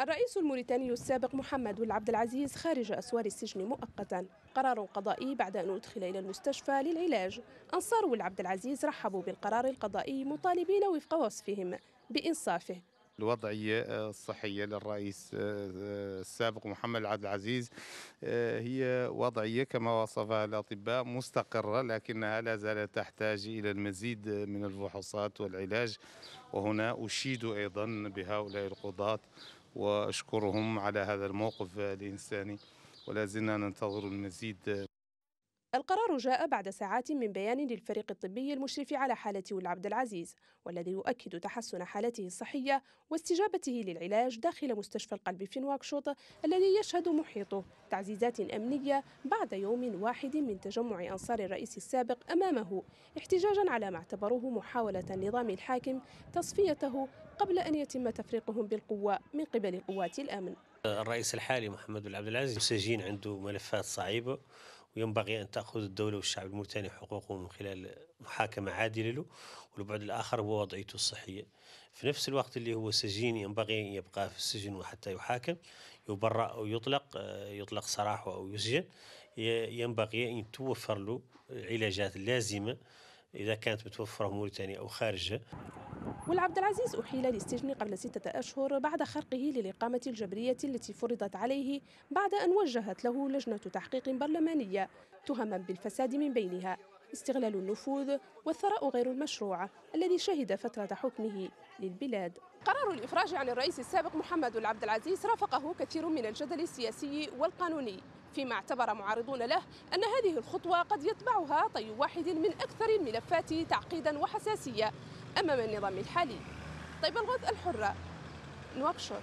الرئيس الموريتاني السابق محمد ول عبد العزيز خارج أسوار السجن مؤقتا قرار قضائي بعد أن أدخل إلى المستشفى للعلاج أنصار ول عبد العزيز رحبوا بالقرار القضائي مطالبين وفق وصفهم بإنصافه الوضعية آه، الصحية للرئيس آه، آه، السابق محمد عبد العزيز هي وضعية كما وصفها الأطباء مستقرة لكنها لا زالت تحتاج إلى المزيد من الفحوصات والعلاج وهنا أشيد أيضا بهؤلاء القضاة وأشكرهم على هذا الموقف الإنساني ولازلنا ننتظر المزيد القرار جاء بعد ساعات من بيان للفريق الطبي المشرف على حالة عبد العزيز والذي يؤكد تحسن حالته الصحية واستجابته للعلاج داخل مستشفى القلب في نواكشوط الذي يشهد محيطه تعزيزات أمنية بعد يوم واحد من تجمع أنصار الرئيس السابق أمامه احتجاجا على ما اعتبروه محاولة النظام الحاكم تصفيته قبل أن يتم تفريقهم بالقوة من قبل قوات الأمن الرئيس الحالي محمد بن عبد العزيز سجين عنده ملفات صعيبة وينبغي أن تأخذ الدولة والشعب الموريتاني حقوقه من خلال محاكمة عادلة له والبعد الآخر هو وضعيته الصحية في نفس الوقت اللي هو سجين ينبغي أن يبقى في السجن وحتى يحاكم يبرأ أو يطلق آه، يطلق سراحه أو يسجن ينبغي أن توفر له العلاجات اللازمة إذا كانت متوفرة في موريتانيا أو خارجها والعبد العزيز أحيل للسجن قبل ستة أشهر بعد خرقه للإقامة الجبرية التي فرضت عليه بعد أن وجهت له لجنة تحقيق برلمانية تهما بالفساد من بينها استغلال النفوذ والثراء غير المشروع الذي شهد فترة حكمه للبلاد قرار الإفراج عن الرئيس السابق محمد العبد العزيز رافقه كثير من الجدل السياسي والقانوني فيما اعتبر معارضون له أن هذه الخطوة قد يتبعها طي واحد من أكثر الملفات تعقيدا وحساسية أمام النظام الحالي طيب الغوث الحرة نواكشوط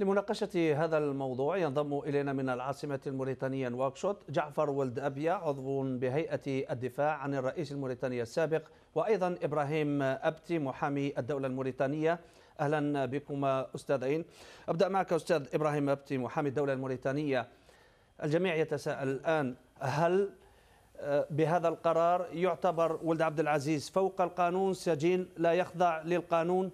لمناقشة هذا الموضوع ينضم إلينا من العاصمة الموريتانية نواكشوط جعفر ولد أبيا عضو بهيئة الدفاع عن الرئيس الموريتاني السابق وأيضا إبراهيم أبتي محامي الدولة الموريتانية أهلا بكما أستاذين أبدأ معك أستاذ إبراهيم أبتي محامي الدولة الموريتانية الجميع يتساءل الآن هل آه، بهذا القرار يعتبر ولد عبد العزيز فوق القانون سجين لا يخضع للقانون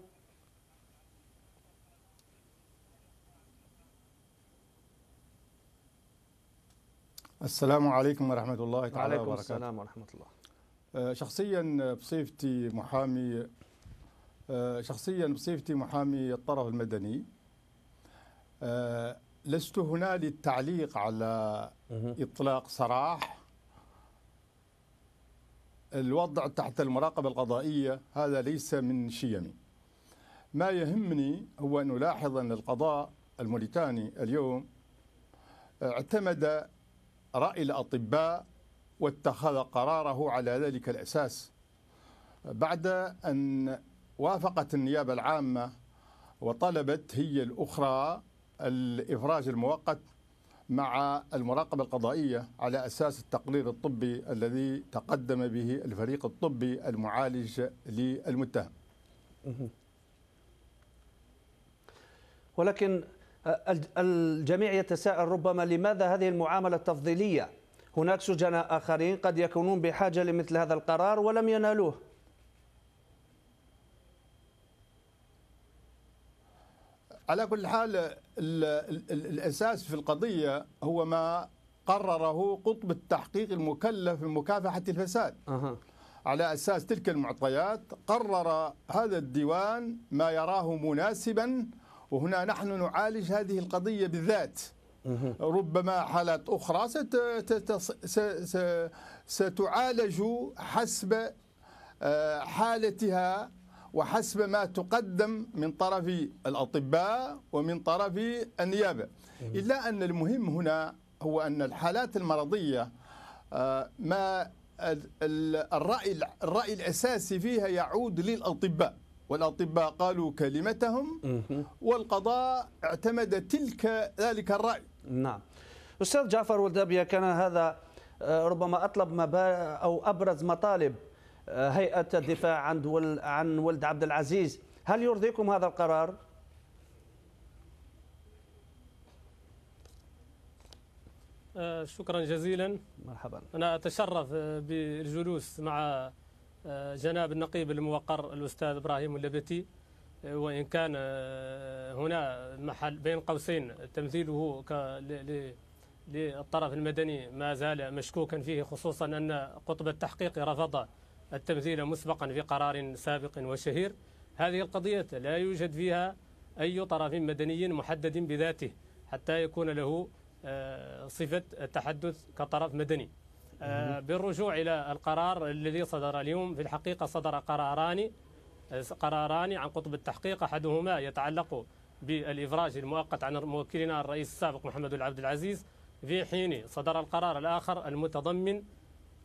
السلام عليكم ورحمة الله تعالى وعليكم وبركاته وعليكم السلام ورحمة الله آه، شخصيا بصفتي محامي آه، شخصيا بصفتي محامي الطرف المدني آه، لست هنا للتعليق على إطلاق سراح الوضع تحت المراقبة القضائية هذا ليس من شيمي ما يهمني هو أن ألاحظ أن القضاء الموريتاني اليوم اعتمد رأي الأطباء واتخذ قراره على ذلك الأساس بعد أن وافقت النيابة العامة وطلبت هي الأخرى الإفراج المؤقت مع المراقبة القضائية على أساس التقرير الطبي الذي تقدم به الفريق الطبي المعالج للمتهم ولكن الجميع يتساءل ربما لماذا هذه المعاملة التفضيلية هناك سجناء آخرين قد يكونون بحاجة لمثل هذا القرار ولم ينالوه على كل حال الأساس في القضية هو ما قرره قطب التحقيق المكلف بمكافحة الفساد أه. على أساس تلك المعطيات قرر هذا الديوان ما يراه مناسباً وهنا نحن نعالج هذه القضية بالذات ربما حالات أخرى ستعالج حسب آه، حالتها وحسب ما تقدم من طرف الأطباء ومن طرف النيابة إلا أن المهم هنا هو أن الحالات المرضية آه، ما الرأي الرأي الأساسي فيها يعود للأطباء والأطباء قالوا كلمتهم والقضاء اعتمد تلك ذلك الرأي نعم أستاذ جعفر والدابية كان هذا آه، ربما أطلب مبا أو أبرز مطالب آه، هيئة الدفاع عن عن ولد عبد العزيز هل يرضيكم هذا القرار؟ آه، شكرا جزيلا مرحبا أنا أتشرف بالجلوس مع آه، جناب النقيب الموقر الأستاذ إبراهيم اللبتي آه، وإن كان آه، هنا محل بين قوسين تمثيله للطرف المدني ما زال مشكوكا فيه خصوصا أن قطب التحقيق رفض التمثيل مسبقا في قرار سابق وشهير هذه القضية لا يوجد فيها أي طرف مدني محدد بذاته حتى يكون له صفة التحدث كطرف مدني آه، بالرجوع إلى القرار الذي صدر اليوم في الحقيقة صدر قراران قراران عن قطب التحقيق أحدهما يتعلق بالإفراج المؤقت عن موكلنا الرئيس السابق محمد العبد العزيز في حين صدر القرار الآخر المتضمن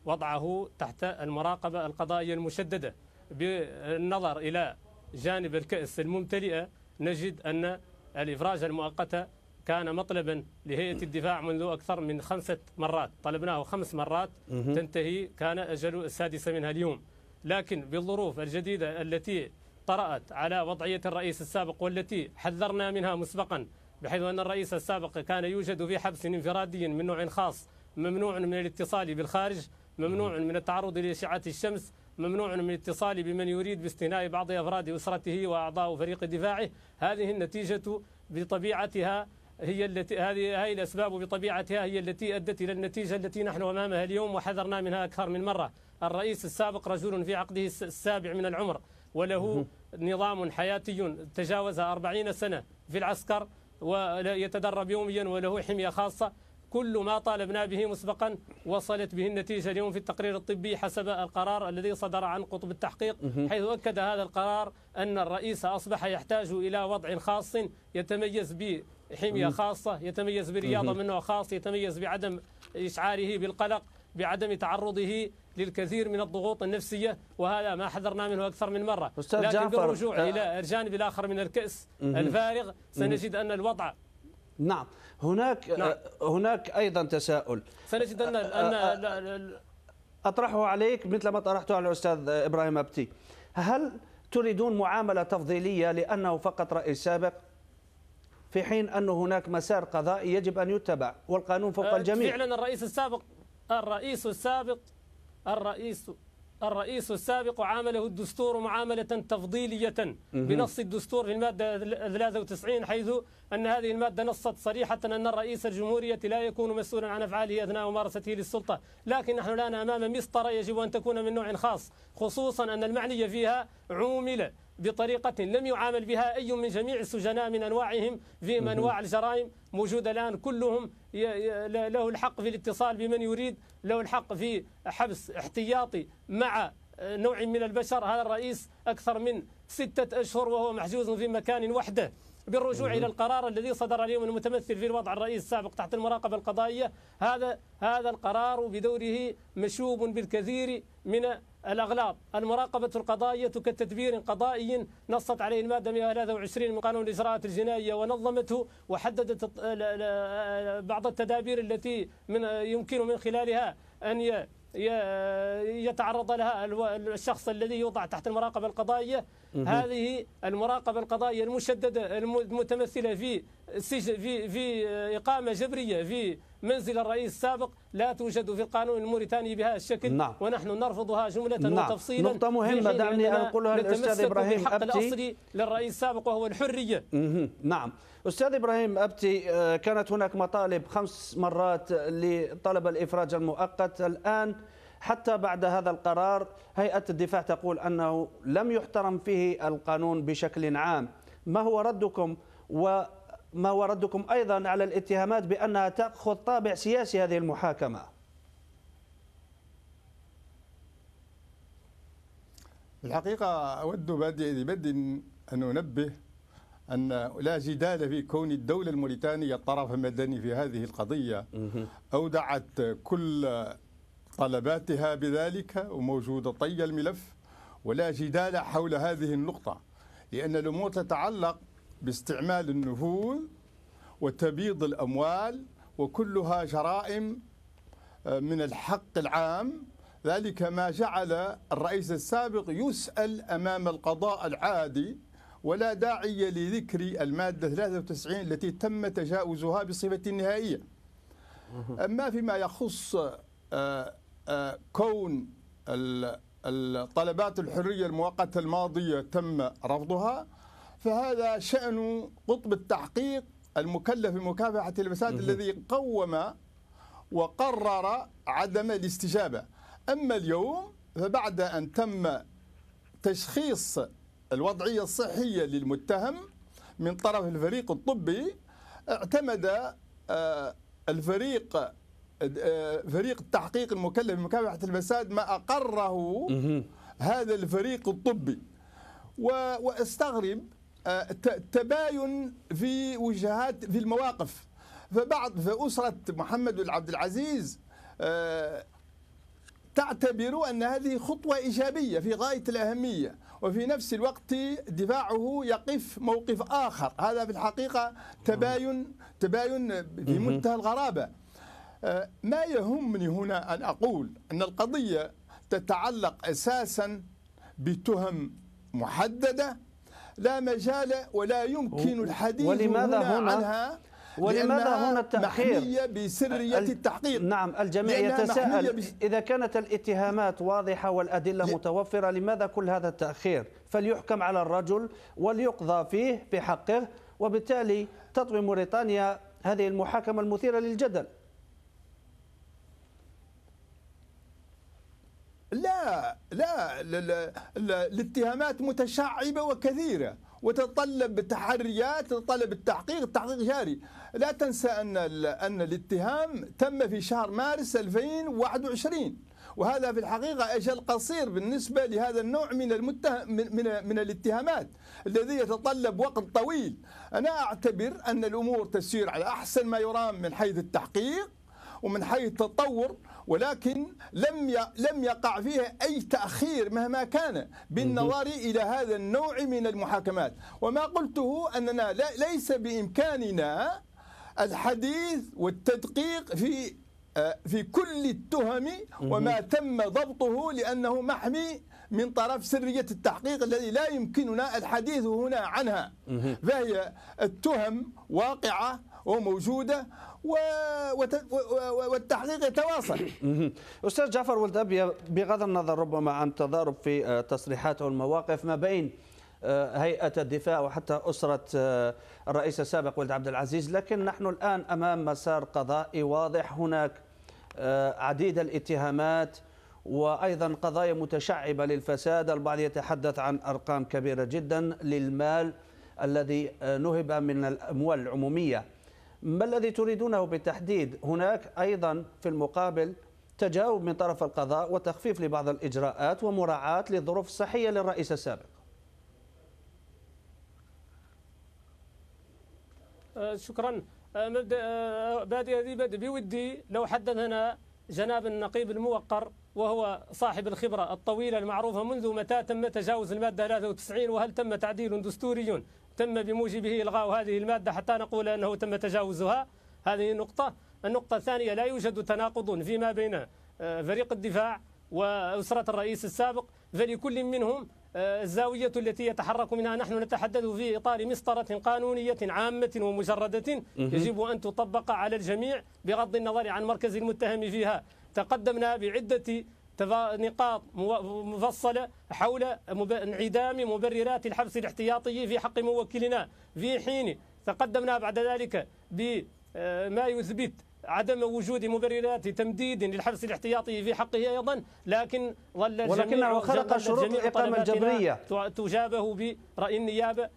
وضعه تحت المراقبة القضائية المشددة بالنظر إلى جانب الكأس الممتلئة نجد أن الإفراج المؤقتة كان مطلبا لهيئة الدفاع منذ أكثر من خمسة مرات طلبناه خمس مرات تنتهي كان أجل السادسة منها اليوم لكن بالظروف الجديدة التي طرأت على وضعية الرئيس السابق والتي حذرنا منها مسبقا بحيث أن الرئيس السابق كان يوجد في حبس انفرادي من نوع خاص ممنوع من الاتصال بالخارج ممنوع من التعرض لأشعة الشمس ممنوع من الاتصال بمن يريد باستثناء بعض أفراد أسرته وأعضاء فريق دفاعه هذه النتيجة بطبيعتها هي التي هذه هذه الاسباب بطبيعتها هي التي ادت الى النتيجه التي نحن امامها اليوم وحذرنا منها اكثر من مره، الرئيس السابق رجل في عقده السابع من العمر وله نظام حياتي تجاوز 40 سنة في العسكر ويتدرب يوميا وله حمية خاصة كل ما طالبنا به مسبقا وصلت به النتيجة اليوم في التقرير الطبي حسب القرار الذي صدر عن قطب التحقيق حيث أكد هذا القرار أن الرئيس أصبح يحتاج إلى وضع خاص يتميز به حمية خاصة يتميز برياضة منه خاص يتميز بعدم إشعاره بالقلق بعدم تعرضه للكثير من الضغوط النفسية وهذا ما حذرنا منه أكثر من مرة أستاذ لكن جعفر بالرجوع أه إلى الجانب الآخر من الكأس الفارغ سنجد أن الوضع نعم هناك آه، نعم. هناك أيضا تساؤل سنجد أن, آه، أن آه، أطرحه عليك مثل ما طرحته على الأستاذ إبراهيم أبتي هل تريدون معاملة تفضيلية لأنه فقط رئيس سابق في حين أن هناك مسار قضائي يجب أن يتبع والقانون فوق أه، الجميع فعلا الرئيس السابق الرئيس السابق الرئيس الرئيس السابق عامله الدستور معاملة تفضيلية بنص الدستور في المادة 93 حيث أن هذه المادة نصت صريحة أن الرئيس الجمهورية لا يكون مسؤولا عن أفعاله أثناء ممارسته للسلطة لكن نحن الآن أمام مسطرة يجب أن تكون من نوع خاص خصوصا أن المعنية فيها عومل بطريقة لم يعامل بها أي من جميع السجناء من أنواعهم في أنواع الجرائم موجودة الآن كلهم له الحق في الاتصال بمن يريد له الحق في حبس احتياطي مع نوع من البشر هذا الرئيس أكثر من ستة أشهر وهو محجوز في مكان وحده بالرجوع الى القرار الذي صدر اليوم المتمثل في الوضع الرئيس السابق تحت المراقبه القضائيه هذا هذا القرار بدوره مشوب بالكثير من الأغلاط المراقبة القضائية كتدبير قضائي نصت عليه المادة 123 من قانون الإجراءات الجنائية ونظمته وحددت بعض التدابير التي من يمكن من خلالها أن يتعرض لها الشخص الذي يوضع تحت المراقبة القضائية هذه المراقبة القضائية المشددة المتمثلة في في في إقامة جبرية في منزل الرئيس السابق لا توجد في القانون الموريتاني بهذا الشكل نعم. ونحن نرفضها جملة نعم. وتفصيلا نقطة مهمة دعني أقولها للأستاذ إبراهيم أبتي الأصلي للرئيس السابق وهو الحرية مه. نعم أستاذ إبراهيم أبتي آه، كانت هناك مطالب خمس مرات لطلب الإفراج المؤقت الآن حتى بعد هذا القرار هيئة الدفاع تقول أنه لم يحترم فيه القانون بشكل عام ما هو ردكم وما هو ردكم أيضا على الاتهامات بأنها تأخذ طابع سياسي هذه المحاكمة الحقيقة أود بدء أن أنبه أن لا جدال في كون الدولة الموريتانية الطرف المدني في هذه القضية أودعت كل طلباتها بذلك وموجودة طي الملف ولا جدال حول هذه النقطة لأن الأمور تتعلق باستعمال النفوذ وتبييض الأموال وكلها جرائم آه، من الحق العام ذلك ما جعل الرئيس السابق يسأل أمام القضاء العادي ولا داعي لذكر المادة 93 التي تم تجاوزها بصفة نهائية أما فيما يخص آه، آه، كون الطلبات الحرية المؤقتة الماضية تم رفضها فهذا شأن قطب التحقيق المكلف بمكافحة الفساد الذي قوم وقرر عدم الاستجابة أما اليوم فبعد أن تم تشخيص الوضعية الصحية للمتهم من طرف الفريق الطبي اعتمد آه، الفريق آه، فريق التحقيق المكلف بمكافحة الفساد ما أقره هذا الفريق الطبي واستغرب آه، تباين في وجهات في المواقف فبعض فأسرة محمد بن عبد العزيز تعتبر أن هذه خطوة إيجابية في غاية الأهمية وفي نفس الوقت دفاعه يقف موقف آخر هذا في الحقيقة تباين تباين في منتهى الغرابة آه، ما يهمني هنا أن أقول أن القضية تتعلق أساسا بتهم محددة لا مجال ولا يمكن الحديث ولماذا هنا, هنا عنها ولماذا هنا التحقير محمية بسرية التحقيق نعم الجميع يتساءل إذا كانت الاتهامات واضحة والأدلة متوفرة لماذا كل هذا التأخير فليحكم على الرجل وليقضى فيه بحقه وبالتالي تطوي موريتانيا هذه المحاكمة المثيرة للجدل لا, لا, لا, لا الاتهامات متشعبة وكثيرة وتتطلب تحريات تتطلب التحقيق التحقيق جاري لا تنسى أن أن الاتهام تم في شهر مارس 2021 وهذا في الحقيقة أجل قصير بالنسبة لهذا النوع من المتهم من, من الاتهامات الذي يتطلب وقت طويل أنا أعتبر أن الأمور تسير على أحسن ما يرام من حيث التحقيق ومن حيث التطور ولكن لم لم يقع فيها أي تأخير مهما كان بالنظر إلى هذا النوع من المحاكمات وما قلته أننا ليس بإمكاننا الحديث والتدقيق في آه، في كل التهم وما تم ضبطه لأنه محمي من طرف سرية التحقيق الذي لا يمكننا الحديث هنا عنها فهي التهم واقعة وموجوده و... والتحقيق يتواصل. استاذ جعفر ولد ابي بغض النظر ربما عن تضارب في آه، تصريحات او المواقف ما بين آه، هيئه الدفاع وحتى اسره آه، الرئيس السابق ولد عبد العزيز لكن نحن الان امام مسار قضائي واضح هناك عديد الاتهامات وايضا قضايا متشعبه للفساد، البعض يتحدث عن ارقام كبيره جدا للمال الذي نهب من الاموال العموميه. ما الذي تريدونه بالتحديد هناك أيضا في المقابل تجاوب من طرف القضاء وتخفيف لبعض الإجراءات ومراعاة للظروف الصحية للرئيس السابق أه، شكرا أه، أه، بادئ بودي لو حدثنا جناب النقيب الموقر وهو صاحب الخبرة الطويلة المعروفة منذ متى تم تجاوز المادة 93 وهل تم تعديل دستوري تم بموجبه إلغاء هذه المادة حتى نقول أنه تم تجاوزها هذه نقطة النقطة الثانية لا يوجد تناقض فيما بين آه، فريق الدفاع وأسرة الرئيس السابق فلكل منهم آه، الزاوية التي يتحرك منها نحن نتحدث في إطار مسطرة قانونية عامة ومجردة يجب أن تطبق على الجميع بغض النظر عن مركز المتهم فيها تقدمنا بعدة نقاط مفصلة حول انعدام مبررات الحبس الاحتياطي في حق موكلنا في حين تقدمنا بعد ذلك بما آه، يثبت عدم وجود مبررات تمديد للحبس الاحتياطي في حقه ايضا لكن ظل ولكنه خلق شروط الاقامه الجبريه تجابه براي النيابه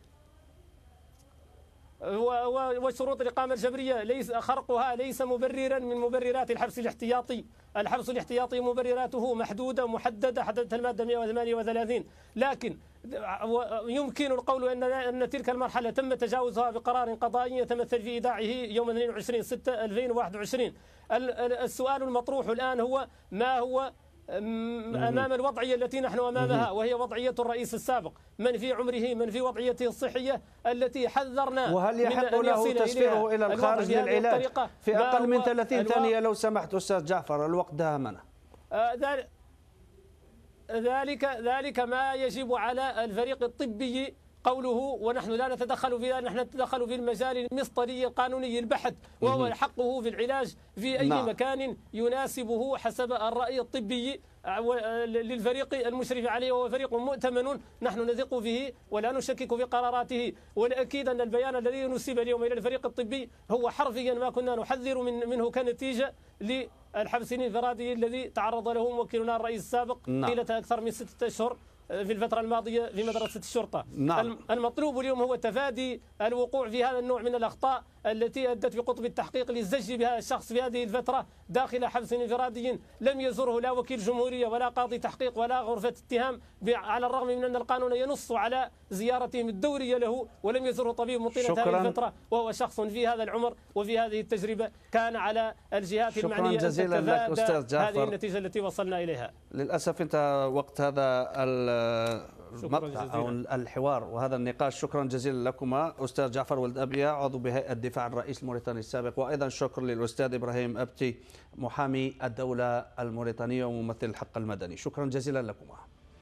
وشروط الإقامة الجبرية ليس خرقها ليس مبررا من مبررات الحبس الاحتياطي الحبس الاحتياطي مبرراته محدودة محددة حددت المادة 138 لكن يمكن القول أن أن تلك المرحلة تم تجاوزها بقرار قضائي يتمثل في إيداعه يوم 22 6 2021 السؤال المطروح الآن هو ما هو أمام الوضعية التي نحن أمامها وهي وضعية الرئيس السابق من في عمره من في وضعيته الصحية التي حذرنا وهل يحق له تسفيره إلى الخارج للعلاج في أقل من 30 ثانية لو سمحت أستاذ جعفر الوقت داهمنا آه، ذلك ذلك ما يجب على الفريق الطبي قوله ونحن لا نتدخل في نحن نتدخل في المجال المصطري القانوني البحث وهو حقه في العلاج في أي نعم. مكان يناسبه حسب الرأي الطبي آه، آه، للفريق المشرف عليه وهو فريق مؤتمن نحن نثق فيه ولا نشكك في قراراته والأكيد أن البيان الذي نسب اليوم إلى الفريق الطبي هو حرفيا ما كنا نحذر من منه كنتيجة للحبس الانفرادي الذي تعرض له موكلنا الرئيس السابق نعم. طيلة أكثر من ستة أشهر آه، في الفترة الماضية في مدرسة الشرطة نعم. المطلوب اليوم هو تفادي الوقوع في هذا النوع من الأخطاء التي أدت بقطب التحقيق للزج بهذا الشخص في هذه الفترة داخل حبس انفرادي لم يزره لا وكيل جمهورية ولا قاضي تحقيق ولا غرفة اتهام على الرغم من أن القانون ينص على زيارتهم الدورية له ولم يزره طبيب مطيلة هذه الفترة وهو شخص في هذا العمر وفي هذه التجربة كان على الجهات شكرا المعنية جزيلا لك أستاذ جعفر هذه النتيجة التي وصلنا إليها للأسف انتهى وقت هذا مقطع أو الحوار وهذا النقاش شكرا جزيلا لكما أستاذ جعفر ولد ابيا عضو بهيئة الدفاع الرئيس الموريتاني السابق وأيضا شكر للأستاذ إبراهيم أبتي محامي الدولة الموريتانية وممثل الحق المدني شكرا جزيلا لكما